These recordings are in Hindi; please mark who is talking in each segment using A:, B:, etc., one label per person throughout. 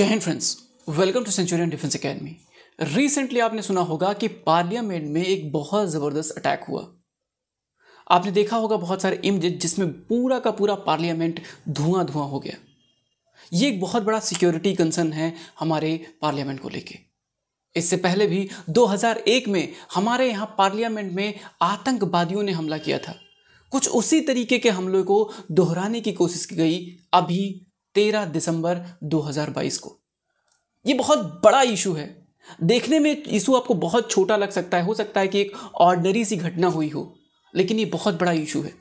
A: जय Hind friends welcome to centurion defence academy recently आपने सुना होगा कि पार्लियामेंट में एक बहुत ज़बरदस्त अटैक हुआ आपने देखा होगा बहुत सारे इमेज जिसमें पूरा का पूरा पार्लियामेंट धुआं धुआं हो गया ये एक बहुत बड़ा सिक्योरिटी कंसर्न है हमारे पार्लियामेंट को लेके इससे पहले भी 2001 में हमारे यहाँ पार्लियामेंट में आतंकवादियों ने हमला किया था कुछ उसी तरीके के हमले को दोहराने की कोशिश की गई अभी तेरह दिसंबर 2022 को ये बहुत बड़ा इशू है देखने में इशू आपको बहुत छोटा लग सकता है हो सकता है कि एक ऑर्डनरी सी घटना हुई हो लेकिन ये बहुत बड़ा इशू है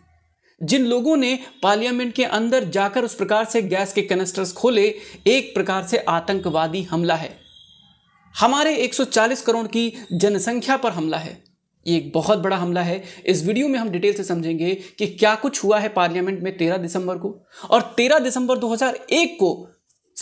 A: जिन लोगों ने पार्लियामेंट के अंदर जाकर उस प्रकार से गैस के कनेस्टर्स खोले एक प्रकार से आतंकवादी हमला है हमारे 140 करोड़ की जनसंख्या पर हमला है ये एक बहुत बड़ा हमला है इस वीडियो में हम डिटेल से समझेंगे कि क्या कुछ हुआ है पार्लियामेंट में 13 दिसंबर को और 13 दिसंबर 2001 को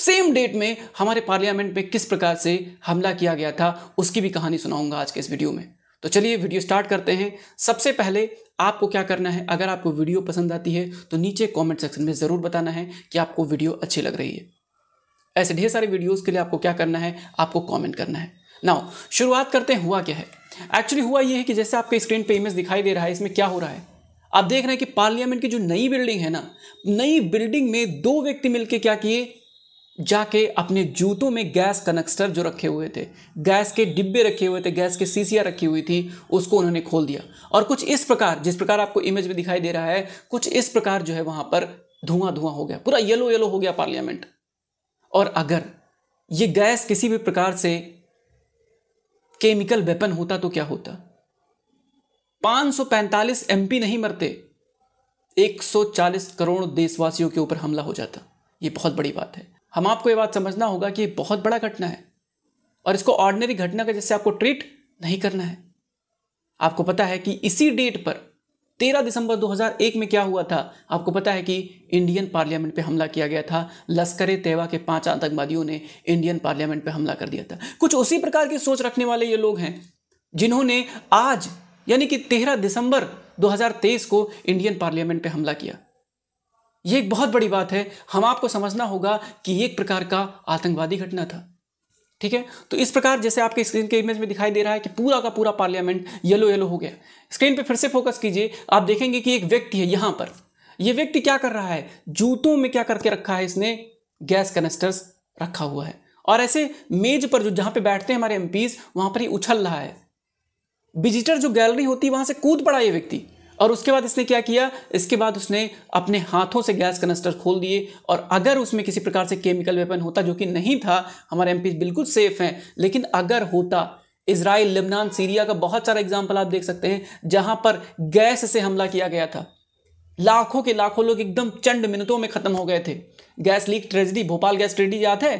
A: सेम डेट में हमारे पार्लियामेंट में किस प्रकार से हमला किया गया था उसकी भी कहानी सुनाऊंगा आज के इस वीडियो में तो चलिए वीडियो स्टार्ट करते हैं सबसे पहले आपको क्या करना है अगर आपको वीडियो पसंद आती है तो नीचे कमेंट सेक्शन में ज़रूर बताना है कि आपको वीडियो अच्छी लग रही है ऐसे ढेर सारे वीडियोस के लिए आपको क्या करना है आपको कमेंट करना है नाउ शुरुआत करते हैं हुआ क्या है एक्चुअली हुआ ये है कि जैसे आपके स्क्रीन पे इमेज दिखाई दे रहा है इसमें क्या हो रहा है आप देख रहे हैं कि पार्लियामेंट की जो नई बिल्डिंग है ना नई बिल्डिंग में दो व्यक्ति मिलकर क्या किए जाके अपने जूतों में गैस कनेक्टर जो रखे हुए थे गैस के डिब्बे रखे हुए थे गैस के सीसिया रखी हुई थी उसको उन्होंने खोल दिया और कुछ इस प्रकार जिस प्रकार आपको इमेज में दिखाई दे रहा है कुछ इस प्रकार जो है वहां पर धुआं धुआं हो गया पूरा येलो येलो हो गया पार्लियामेंट और अगर ये गैस किसी भी प्रकार से केमिकल वेपन होता तो क्या होता 545 एमपी नहीं मरते 140 करोड़ देशवासियों के ऊपर हमला हो जाता यह बहुत बड़ी बात है हम आपको यह बात समझना होगा कि यह बहुत बड़ा घटना है और इसको ऑर्डिनरी घटना का जैसे आपको ट्रीट नहीं करना है आपको पता है कि इसी डेट पर तेरह दिसंबर 2001 में क्या हुआ था आपको पता है कि इंडियन पार्लियामेंट पे हमला किया गया था लश्कर तेवा के पांच आतंकवादियों ने इंडियन पार्लियामेंट पे हमला कर दिया था कुछ उसी प्रकार की सोच रखने वाले ये लोग हैं जिन्होंने आज यानी कि 13 दिसंबर 2023 को इंडियन पार्लियामेंट पे हमला किया ये एक बहुत बड़ी बात है हम आपको समझना होगा कि एक प्रकार का आतंकवादी घटना था ठीक है तो इस प्रकार जैसे आपके स्क्रीन के इमेज में दिखाई दे रहा है कि पूरा का पूरा पार्लियामेंट येलो येलो हो गया स्क्रीन पे फिर से फोकस कीजिए आप देखेंगे कि एक व्यक्ति है यहां पर यह व्यक्ति क्या कर रहा है जूतों में क्या करके रखा है इसने गैस कनेस्टर्स रखा हुआ है और ऐसे मेज पर जो जहां पे बैठते हैं हमारे एम वहां पर ही उछल रहा है विजिटर जो गैलरी होती है वहां से कूद पड़ा ये व्यक्ति और उसके बाद इसने क्या किया इसके बाद उसने अपने हाथों से गैस कनस्टर खोल दिए और अगर उसमें किसी प्रकार से केमिकल वेपन होता जो कि नहीं था हमारे एम बिल्कुल सेफ हैं लेकिन अगर होता इसराइल लेबनान सीरिया का बहुत सारा एग्जाम्पल आप देख सकते हैं जहां पर गैस से हमला किया गया था लाखों के लाखों लोग एकदम चंड मिनटों में ख़त्म हो गए थे gas leak tragedy Bhopal gas tragedy याद है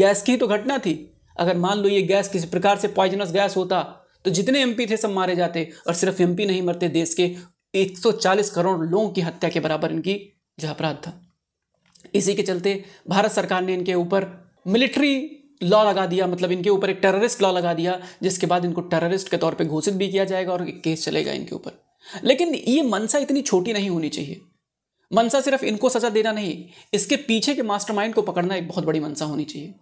A: गैस की तो घटना थी अगर मान लो ये गैस किसी प्रकार से पॉइजनस गैस होता तो जितने एमपी थे सब मारे जाते और सिर्फ एमपी नहीं मरते देश के 140 करोड़ लोगों की हत्या के बराबर इनकी जो अपराध था इसी के चलते भारत सरकार ने इनके ऊपर मिलिट्री लॉ लगा दिया मतलब इनके ऊपर एक टेररिस्ट लॉ लगा दिया जिसके बाद इनको टेररिस्ट के तौर पे घोषित भी किया जाएगा और केस चलेगा इनके ऊपर लेकिन ये मनसा इतनी छोटी नहीं होनी चाहिए मनसा सिर्फ इनको सजा देना नहीं इसके पीछे के मास्टरमाइंड को पकड़ना एक बहुत बड़ी मनसा होनी चाहिए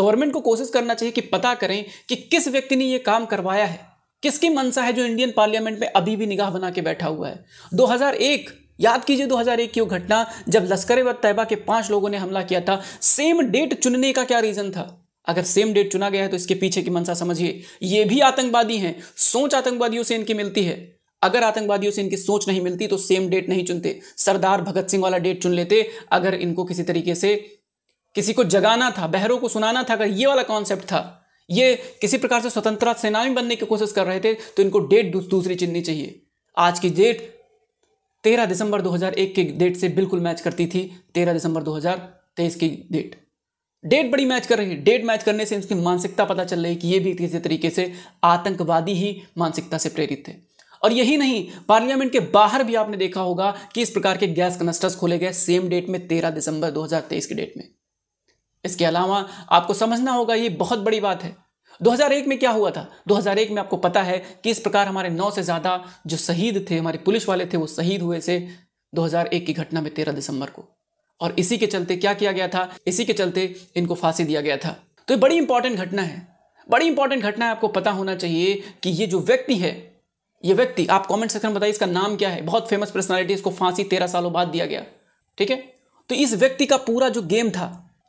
A: गवर्नमेंट को कोशिश करना चाहिए कि पता करें कि किस व्यक्ति ने ये काम करवाया है किसकी मनसा है जो इंडियन पार्लियामेंट में अभी भी निगाह बना के बैठा हुआ है 2001 याद कीजिए 2001 की वो घटना जब लश्कर व तैयबा के पांच लोगों ने हमला किया था सेम डेट चुनने का क्या रीज़न था अगर सेम डेट चुना गया है तो इसके पीछे की मनसा समझिए ये भी आतंकवादी हैं सोच आतंकवादियों से इनकी मिलती है अगर आतंकवादियों से इनकी सोच नहीं मिलती तो सेम डेट नहीं चुनते सरदार भगत सिंह वाला डेट चुन लेते अगर इनको किसी तरीके से किसी को जगाना था बहरों को सुनाना था अगर ये वाला कॉन्सेप्ट था ये किसी प्रकार से स्वतंत्रता सेनानी बनने की कोशिश कर रहे थे तो इनको डेट दूसरी चिन्हनी चाहिए आज की डेट तेरह दिसंबर 2001 की डेट से बिल्कुल मैच करती थी तेरह दिसंबर 2023 की डेट डेट बड़ी मैच कर रही है डेट मैच करने से इनकी मानसिकता पता चल रही है कि ये भी किसी तरीके से आतंकवादी ही मानसिकता से प्रेरित थे और यही नहीं पार्लियामेंट के बाहर भी आपने देखा होगा कि इस प्रकार के गैस कनस्टर्स खोले गए सेम डेट में तेरह दिसंबर 2023 की डेट में इसके अलावा आपको समझना होगा ये बहुत बड़ी बात है 2001 में क्या हुआ था 2001 में आपको पता है कि इस प्रकार हमारे नौ से ज़्यादा जो शहीद थे हमारे पुलिस वाले थे वो शहीद हुए थे 2001 की घटना में 13 दिसंबर को और इसी के चलते क्या किया गया था इसी के चलते इनको फांसी दिया गया था तो ये बड़ी इंपॉर्टेंट घटना है बड़ी इंपॉर्टेंट घटना है आपको पता होना चाहिए कि ये जो व्यक्ति है ये व्यक्ति आप कमेंट सेक्शन में बताइए इसका नाम क्या है बहुत फेमस पर्सनालिटी इसको फांसी तेरह सालों बाद दिया गया ठीक है तो इस व्यक्ति का पूरा जो गेम था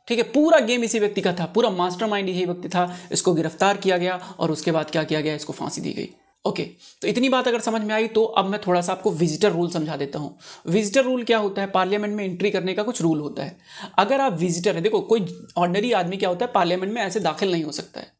A: ठीक है पूरा गेम इसी व्यक्ति का था पूरा मास्टरमाइंड यही व्यक्ति था इसको गिरफ्तार किया गया और उसके बाद क्या किया गया इसको फांसी दी गई ओके तो इतनी बात अगर समझ में आई तो अब मैं थोड़ा सा आपको विजिटर रूल समझा देता हूँ विजिटर रूल क्या होता है पार्लियामेंट में एंट्री करने का कुछ रूल होता है अगर आप विजिटर हैं देखो कोई ऑर्डनरी आदमी क्या होता है पार्लियामेंट में ऐसे दाखिल नहीं हो सकता है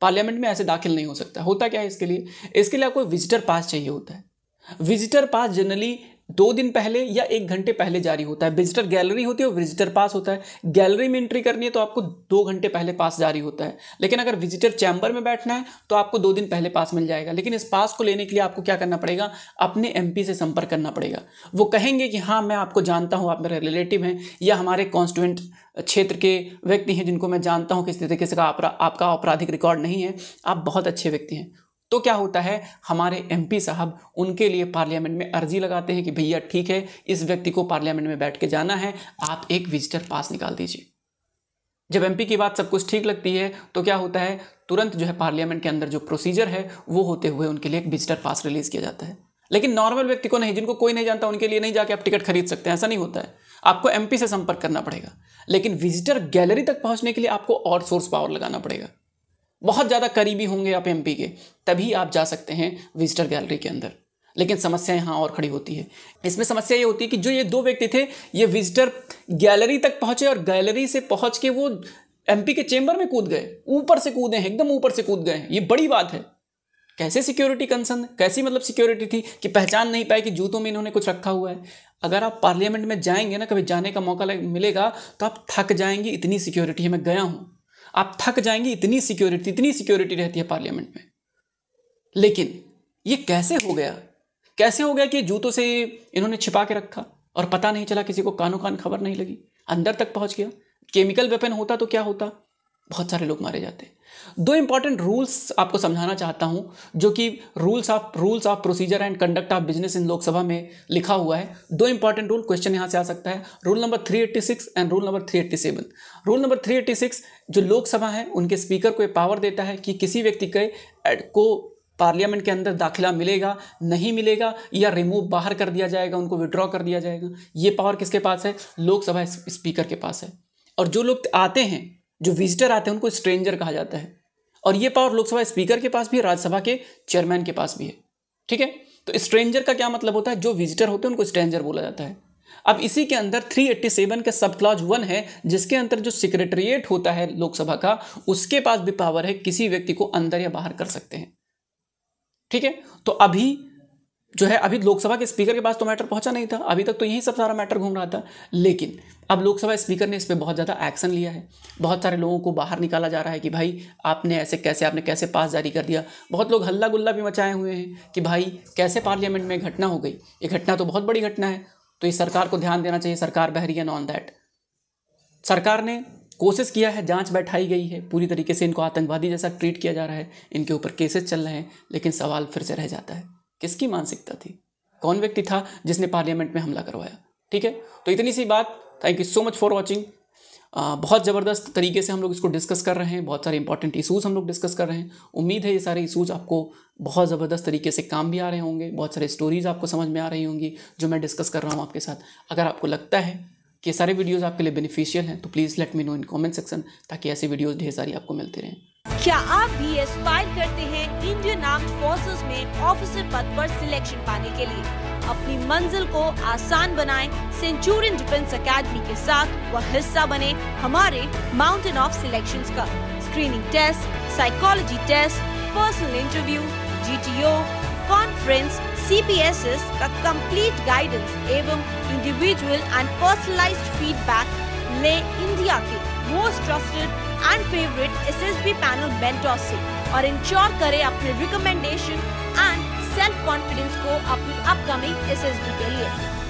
A: पार्लियामेंट में ऐसे दाखिल नहीं हो सकता होता क्या है इसके लिए इसके लिए आपको विजिटर पास चाहिए होता है विजिटर पास जनरली दो दिन पहले या एक घंटे पहले जारी होता है विजिटर गैलरी होती है और विजिटर पास होता है गैलरी में एंट्री करनी है तो आपको दो घंटे पहले पास जारी होता है लेकिन अगर विजिटर चैम्बर में बैठना है तो आपको दो दिन पहले पास मिल जाएगा लेकिन इस पास को लेने के लिए आपको क्या करना पड़ेगा अपने एम से संपर्क करना पड़ेगा वो कहेंगे कि हाँ मैं आपको जानता हूँ आप मेरे रिलेटिव हैं या हमारे कॉन्स्टिटेंट क्षेत्र के व्यक्ति हैं जिनको मैं जानता हूँ किस तरीके से आपका आपराधिक रिकॉर्ड नहीं है आप बहुत अच्छे व्यक्ति हैं तो क्या होता है हमारे एमपी साहब उनके लिए पार्लियामेंट में अर्जी लगाते हैं कि भैया ठीक है इस व्यक्ति को पार्लियामेंट में बैठ के जाना है आप एक विजिटर पास निकाल दीजिए जब एमपी की बात सब कुछ ठीक लगती है तो क्या होता है तुरंत जो है पार्लियामेंट के अंदर जो प्रोसीजर है वो होते हुए उनके लिए एक विजिटर पास रिलीज किया जाता है लेकिन नॉर्मल व्यक्ति को नहीं जिनको कोई नहीं जानता उनके लिए नहीं जाके आप टिकट खरीद सकते हैं ऐसा नहीं होता है आपको एमपी से संपर्क करना पड़ेगा लेकिन विजिटर गैलरी तक पहुंचने के लिए आपको और सोर्स पावर लगाना पड़ेगा बहुत ज़्यादा करीबी होंगे आप एम के तभी आप जा सकते हैं विजिटर गैलरी के अंदर लेकिन समस्या यहाँ और खड़ी होती है इसमें समस्या ये होती है कि जो ये दो व्यक्ति थे ये विजिटर गैलरी तक पहुँचे और गैलरी से पहुँच के वो एम के चेंबर में कूद गए ऊपर से कूदे हैं एकदम ऊपर से कूद गए हैं ये बड़ी बात है कैसे सिक्योरिटी कंसर्न कैसी मतलब सिक्योरिटी थी कि पहचान नहीं पाए कि जूतों में इन्होंने कुछ रखा हुआ है अगर आप पार्लियामेंट में जाएंगे ना कभी जाने का मौका मिलेगा तो आप थक जाएंगे इतनी सिक्योरिटी है मैं गया हूँ आप थक जाएंगे इतनी सिक्योरिटी इतनी सिक्योरिटी रहती है पार्लियामेंट में लेकिन ये कैसे हो गया कैसे हो गया कि जूतों से इन्होंने छिपा के रखा और पता नहीं चला किसी को कानों कान खबर नहीं लगी अंदर तक पहुंच गया केमिकल वेपन होता तो क्या होता बहुत सारे लोग मारे जाते हैं दो इंपॉर्टेंट रूल्स आपको समझाना चाहता हूं जो कि rules of rules of procedure and conduct of business in Lok Sabha में लिखा हुआ है दो इंपॉर्टेंट रूल क्वेश्चन यहां से आ सकता है rule number 386 and rule number 387 rule number 386 जो लोकसभा है उनके स्पीकर को पावर देता है कि किसी व्यक्ति के को पार्लियामेंट के अंदर दाखिला मिलेगा नहीं मिलेगा या रिमूव बाहर कर दिया जाएगा उनको विड्रॉ कर दिया जाएगा ये पावर किसके पास है लोकसभा स्पीकर के पास है और जो लोग आते हैं जो विजिटर आते हैं उनको स्ट्रेंजर कहा जाता है और ये पावर लोकसभा स्पीकर के पास भी राज्यसभा के चेयरमैन के पास भी है ठीक है तो स्ट्रेंजर का क्या मतलब होता है जो विजिटर होते हैं उनको स्ट्रेंजर बोला जाता है अब इसी के अंदर 387 का सब क्लॉज वन है जिसके अंदर जो सेक्रेटरिएट होता है लोकसभा का उसके पास भी पावर है किसी व्यक्ति को अंदर या बाहर कर सकते हैं ठीक है तो अभी जो है अभी लोकसभा के स्पीकर के पास तो मैटर पहुंचा नहीं था अभी तक तो यही सब सारा मैटर घूम रहा था लेकिन अब लोकसभा स्पीकर ने इस पर बहुत ज़्यादा एक्शन लिया है बहुत सारे लोगों को बाहर निकाला जा रहा है कि भाई आपने ऐसे कैसे आपने कैसे पास जारी कर दिया बहुत लोग हल्ला गुल्ला भी मचाए हुए हैं कि भाई कैसे पार्लियामेंट में घटना हो गई ये घटना तो बहुत बड़ी घटना है तो इस सरकार को ध्यान देना चाहिए सरकार बहरी है ऑन दैट सरकार ने कोशिश किया है जांच बैठाई गई है पूरी तरीके से इनको आतंकवादी जैसा ट्रीट किया जा रहा है इनके ऊपर केसेस चल रहे हैं लेकिन सवाल फिर से रह जाता है किसकी मानसिकता थी कौन व्यक्ति था जिसने पार्लियामेंट में हमला करवाया ठीक है तो इतनी सी बात thank you so much for watching बहुत ज़बरदस्त तरीके से हम लोग इसको डिस्कस कर रहे हैं बहुत सारे इंपॉर्टेंट इशूज़ हम लोग डिस्कस कर रहे हैं उम्मीद है ये सारे इशूज़ आपको बहुत ज़बरदस्त तरीके से काम भी आ रहे होंगे बहुत सारे स्टोरीज़ आपको समझ में आ रही होंगी जो मैं डिस्कस कर रहा हूँ आपके साथ अगर आपको लगता है कि सारे वीडियोस आपके लिए बेनिफिशियल हैं तो please let me know in comment section ताकि ऐसे वीडियोस ढेर सारी आपको मिलते रहें क्या आप भी एस्पायर करते हैं इंडियन आर्म फोर्सेस में ऑफिसर पद पर सिलेक्शन पाने के लिए अपनी मंजिल को आसान बनाएं सेंचुरियन डिफेंस एकेडमी के साथ वह हिस्सा बने हमारे माउंटेन ऑफ सिलेक्शन का screening test psychology test personal interview G conference CBSS का कंप्लीट गाइडेंस एवं इंडिविजुअल एंड पर्सनलाइज्ड फीडबैक ले इंडिया के most trusted and favourite SSB panel mentor से और इंश्योर करें अपने रिकमेंडेशन एंड सेल्फ कॉन्फिडेंस को अपनी अपकमिंग एसएसबी के लिए